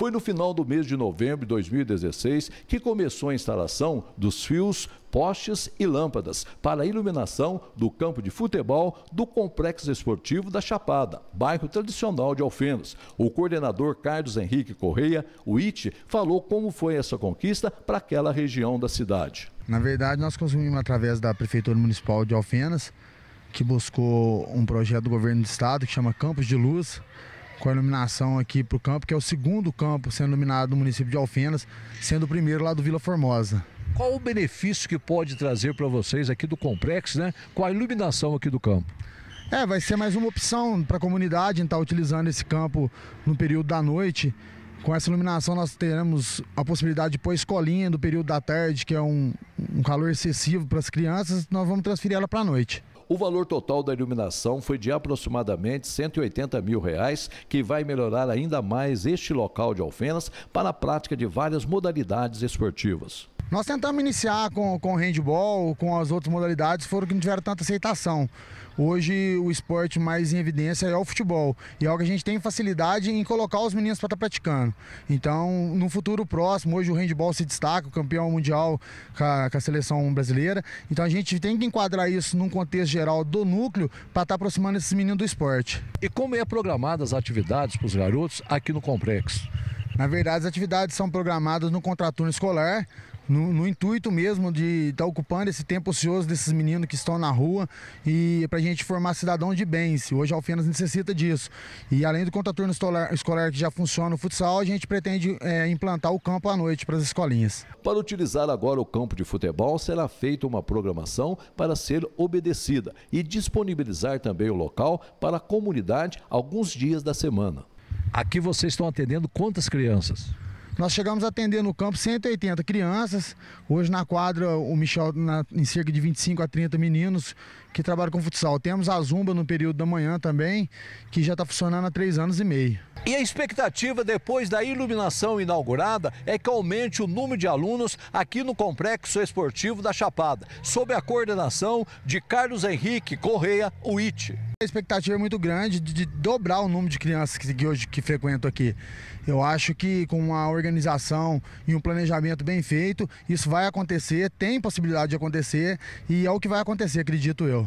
Foi no final do mês de novembro de 2016 que começou a instalação dos fios postes e lâmpadas para a iluminação do campo de futebol do Complexo Esportivo da Chapada, bairro tradicional de Alfenas. O coordenador Carlos Henrique Correia, o IT, falou como foi essa conquista para aquela região da cidade. Na verdade, nós consumimos através da Prefeitura Municipal de Alfenas, que buscou um projeto do governo do estado que chama Campos de Luz, com a iluminação aqui para o campo, que é o segundo campo sendo iluminado no município de Alfenas, sendo o primeiro lá do Vila Formosa. Qual o benefício que pode trazer para vocês aqui do complexo, né? Com a iluminação aqui do campo? É, vai ser mais uma opção para a comunidade em estar utilizando esse campo no período da noite. Com essa iluminação nós teremos a possibilidade de pôr escolinha no período da tarde, que é um, um calor excessivo para as crianças, nós vamos transferir ela para a noite. O valor total da iluminação foi de aproximadamente 180 mil reais, que vai melhorar ainda mais este local de Alfenas para a prática de várias modalidades esportivas. Nós tentamos iniciar com, com handball, com as outras modalidades, foram que não tiveram tanta aceitação. Hoje o esporte mais em evidência é o futebol. E é algo que a gente tem facilidade em colocar os meninos para estar tá praticando. Então, no futuro próximo, hoje o handball se destaca, o campeão mundial com a, com a seleção brasileira. Então a gente tem que enquadrar isso num contexto geral do núcleo para estar tá aproximando esses meninos do esporte. E como é programada as atividades para os garotos aqui no complexo? Na verdade, as atividades são programadas no contraturno escolar, no, no intuito mesmo de estar tá ocupando esse tempo ocioso desses meninos que estão na rua e é para a gente formar cidadão de bens. Hoje a Alfenas necessita disso. E além do contraturno escolar, que já funciona no futsal, a gente pretende é, implantar o campo à noite para as escolinhas. Para utilizar agora o campo de futebol, será feita uma programação para ser obedecida e disponibilizar também o local para a comunidade alguns dias da semana. Aqui vocês estão atendendo quantas crianças? Nós chegamos a atender no campo 180 crianças. Hoje na quadra, o Michel na, em cerca de 25 a 30 meninos que trabalham com futsal. Temos a Zumba no período da manhã também, que já está funcionando há três anos e meio. E a expectativa depois da iluminação inaugurada é que aumente o número de alunos aqui no Complexo Esportivo da Chapada, sob a coordenação de Carlos Henrique Correia Uite. A expectativa é muito grande de, de dobrar o número de crianças que, que, hoje que frequentam aqui. Eu acho que com uma organização e um planejamento bem feito, isso vai acontecer, tem possibilidade de acontecer e é o que vai acontecer, acredito eu.